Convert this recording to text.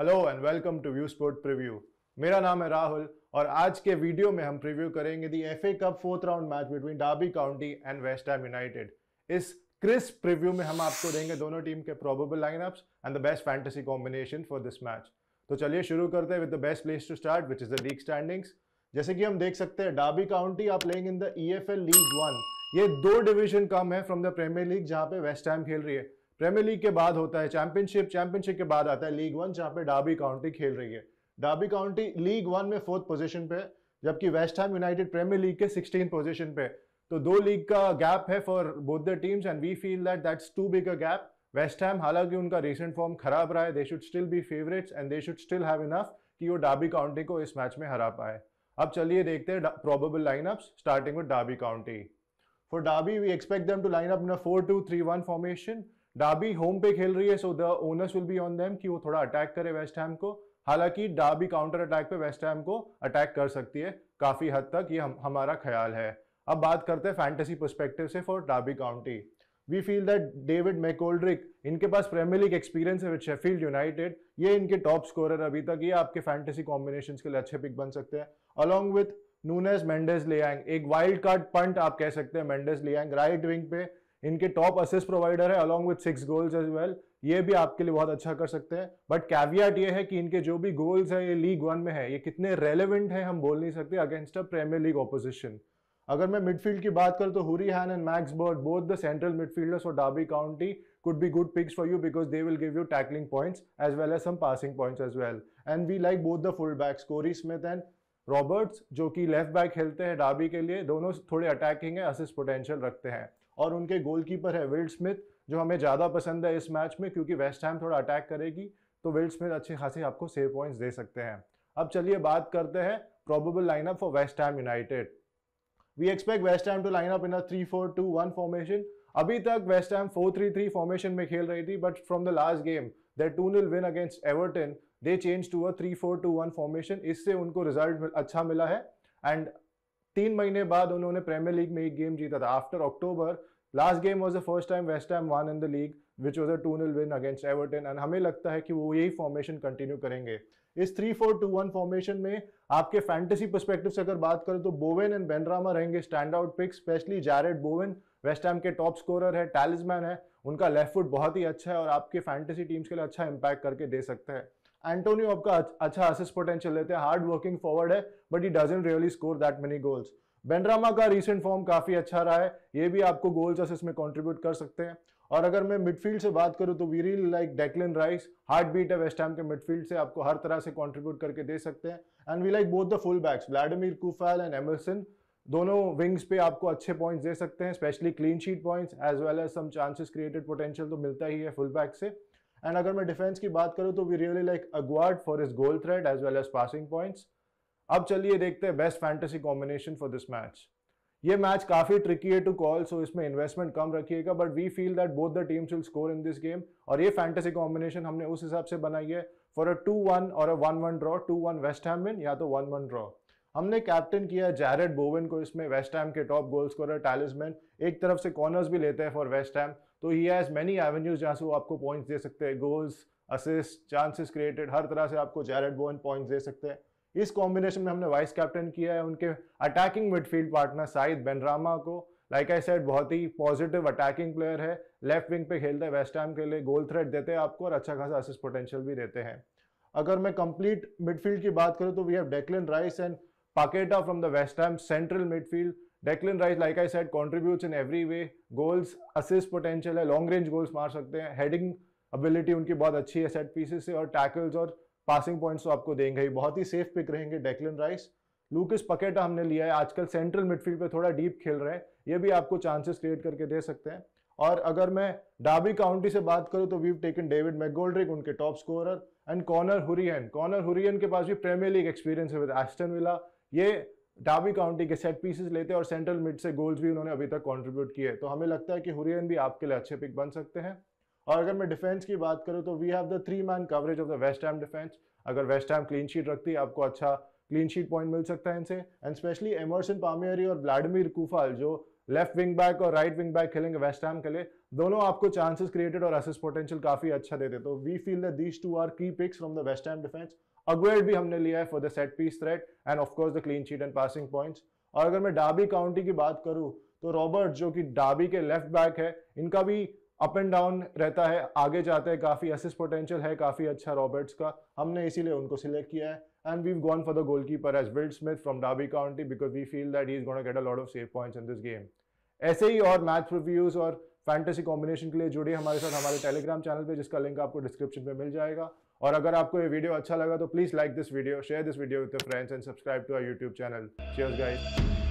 Hello and welcome to view sport preview मेरा नाम है राहुल और आज के वीडियो में हम प्रिव्यू करेंगे the F A cup fourth round match between Derby County and West Ham United इस क्रिस प्रिव्यू में हम आपको देंगे दोनों टीम के probable lineups and the best fantasy combination for this match तो चलिए शुरू करते हैं with the best place to start which is the league standings जैसे कि हम देख सकते हैं डाबी काउंटी आप लेंगे in the E F L league one ये दो डिवीजन कम है फ्रॉम द प्रीमियर लीग जहां पे वेस्ट हैम खेल रही है प्रीमियर लीग के बाद होता है चैंपियनशिप चैंपियनशिप के बाद आता है लीग वन जहां पे डाबी काउंटी खेल रही है डाबी काउंटी लीग वन में फोर्थ पोजीशन पे जबकि West Ham United Premier League के सिक्सटीन पोजीशन पे तो दो लीग का गैप है for both the teams and we feel that that's too big a gap West Ham हालांकि उनका रिसेंट फॉर्म खराब रहा है they should still be favourites and they should still have enough कि वो डाबी काउंटी को इस मैच में हरा पाए अब चलिए देखते हैं probable lineups starting with Derby County for Derby we expect them to line up in a 4-2-3-1 formation Derby home पे खेल रही है so the onus will be on them कि वो थोड़ा अटैक करे वेस्ट हैम को हालांकि डाबी काउंटर अटैक पे वेस्ट हैम को अटैक कर सकती है काफी हद तक ये हम हमारा ख्याल है अब बात करते हैं फैंटेसी परस्पेक्टिव से for Derby County we feel that David McGoldrick इनके पास प्रेमियर लीग एक्सपीरियंस है विद शेफील्ड यूनाइटेड ये इनके टॉप स्कोरर अभी तक ये आपके फैंटेसी कॉम्बिनेशन के लिए अच्छे पिक बन सकते हैं along with Nunes Mendez Laing एक वाइल्ड कार्ड पंट आप कह सकते हैं मेंडेस लियांग राइट विंग पे इनके टॉप असिस्ट प्रोवाइडर है along with six goals as well ये भी आपके लिए बहुत अच्छा कर सकते हैं बट कैवियाट ये है कि इनके जो भी गोल्स हैं ये लीग वन में है ये कितने रेलिवेंट हैं हम बोल नहीं सकते against a Premier League opposition अगर मैं मिडफील्ड की बात करूँ तो Hourihane and Max Bird both the central midfielders for Derby County be good picks for you because they will give you tackling points as well as some passing points as well and we like both the full backs Korey Smith and Roberts जो कि left back खेलते हैं डाबी के लिए दोनों थोड़े attacking है assist potential रखते हैं और उनके गोलकीपर है विल्ड स्मिथ जो हमें ज़्यादा पसंद है इस मैच में क्योंकि वेस्ट हैम थोड़ा अटैक करेगी तो विल्ड स्मिथ अच्छे खासे आपको सेव पॉइंट्स दे सकते हैं अब चलिए बात करते हैं probable lineup for West Ham United we expect West Ham to line up in a three four two one formation अभी तक West Ham four three three formation में खेल रही थी but from the last game the two nil win against Everton they change to a three four two one formation इससे उनको result अच्छा मिला है एंड तीन महीने बाद उन्होंने प्रीमियर लीग में एक गेम जीता था after October last game was the first time West time won in the league which was a two nil win against Everton and हमें लगता है कि वो यही फॉर्मेशन कंटिन्यू करेंगे इस three four two one formation में आपके फैंटेसी परस्पेक्टिव से अगर बात करें तो बोवेन एंड बेनरामा रहेंगे stand out pick specially Jarrod Bowen West time के टॉप स्कोरर है टैलिसमैन है उनका लेफ्ट फुट बहुत ही अच्छा है और आपके फैंटेसी टीम्स के लिए अच्छा इम्पैक्ट करके दे सकते हैं एंटोनियो आपका अच्छा असिस्ट पोटेंशियल लेते हैं हार्ड वर्किंग फॉरवर्ड है but he doesn't really score that many goals Benrahma का रिसेंट फॉर्म काफी अच्छा रहा है ये भी आपको गोल्स असिस्ट में कॉन्ट्रीब्यूट कर सकते हैं और अगर मैं मिडफील्ड से बात करूं तो we really like Declan Rice heartbeat है वेस्ट के मिडफील्ड से आपको हर तरह से कॉन्ट्रीब्यूट करके दे सकते हैं and we like both the full backs Vladimir Coufal and Emerson दोनों विंग्स पे आपको अच्छे पॉइंट्स दे सकते हैं specially clean sheet points as well as some chances created potential तो मिलता ही है फुल बैक से एंड अगर मैं डिफेंस की बात करूं तो वी रियली लाइक अगवार्ड for his goal threat as well as passing points अब चलिए देखते हैं best fantasy combination for this match ये मैच काफी ट्रिकी है टू कॉल सो इसमें इन्वेस्टमेंट कम रखिएगा but we feel that both the teams will score in this game और ये फैंटेसी कॉम्बिनेशन हमने उस हिसाब से बनाई है फॉर अ टू वन और a one one draw two one West Ham win या तो वन वन ड्रॉ हमने कैप्टन किया जैरेड बोवेन को इसमें वेस्ट हैम के टॉप गोल स्कोर टैलिसमैन एक तरफ से कॉर्नर्स भी लेते हैं फॉर वेस्ट हैम तो ही हैज़ मैनी एवेन्यूज जहाँ से वो आपको पॉइंट्स दे सकते हैं गोल्स असिस्ट चांसेस क्रिएटेड हर तरह से आपको जैरड बोन पॉइंट्स दे सकते हैं इस कॉम्बिनेशन में हमने वाइस कैप्टन किया है उनके attacking midfield partner Said Benrahma को लाइक आई सेड बहुत ही पॉजिटिव अटैकिंग प्लेयर है लेफ्ट विंग पे खेलता है वेस्ट टाइम के लिए गोल थ्रेड देते हैं आपको और अच्छा खासा असिस्ट पोटेंशियल भी देते हैं अगर मैं कंप्लीट मिडफील्ड की बात करूँ तो we have Declan Rice and Paqueta from the West time central midfield Declan Rice like I said contribute in every way goals assist potential है लॉन्ग रेंज गोल्स मार सकते हैं हेडिंग अबिलिटी उनकी बहुत अच्छी है सेट पीसेस से और टैकल्स और पासिंग पॉइंट्स तो आपको देंगे ही बहुत ही सेफ पिक रहेंगे डेक्लिन राइस लूकिस पकेटा हमने लिया है आजकल सेंट्रल मिडफील्ड पे थोड़ा डीप खेल रहे हैं ये भी आपको चांसेस क्रिएट करके दे सकते हैं और अगर मैं डाबी काउंटी से बात करूं तो वीव टेकन डेविड मैगोल्ड्रिक उनके top scorer and Connor Hourihane Connor Hourihane के पास भी प्रीमियर लीग एक्सपीरियंस है विद एस्टन विला ये डाबी काउंटी के सेट पीसेस लेते हैं और सेंट्रल मिड से गोल्स भी उन्होंने अभी तक कॉन्ट्रीब्यूट किए तो हमें लगता है कि हुरियन भी आपके लिए अच्छे पिक बन सकते हैं और अगर मैं डिफेंस की बात करूँ तो we have the three man coverage of the West time defence अगर वेस्ट टाइम क्लीन शीट रखती है आपको अच्छा क्लीन शीट पॉइंट मिल सकता है इनसे एंड स्पेशली एमर्सन पामेरी और व्लाडिमिर कुफाल जो लेफ्ट विंग बैक और राइट विंग बैक खेलेंगे वेस्ट हैम के लिए दोनों आपको चांसेस क्रिएटेड और असिस्ट पोटेंशियल काफी अच्छा देते तो we feel these two are key picks from the West Ham defence Aguerd भी हमने लिया है for the set piece threat and of course the clean sheet and passing points और अगर मैं डाबी काउंटी की बात करूं तो रॉबर्ट जो कि डाबी के लेफ्ट बैक है इनका भी अप एंड डाउन रहता है आगे जाते हैं काफ़ी असिस्ट पोटेंशियल है काफ़ी अच्छा रॉबर्ट्स का हमने इसीलिए उनको सिलेक्ट किया है And we've gone for the goalkeeper as Will Smith from Derby County because we feel that he's going to get a lot of save points in this game. ऐसे ही और मैच रिव्यूज और fantasy combination के लिए जुड़े हमारे साथ हमारे टेलीग्राम चैनल पे जिसका लिंक आपको डिस्क्रिप्शन में मिल जाएगा और अगर आपको ये वीडियो अच्छा लगा तो please like this video share this video with friends and subscribe to our YouTube channel cheers guys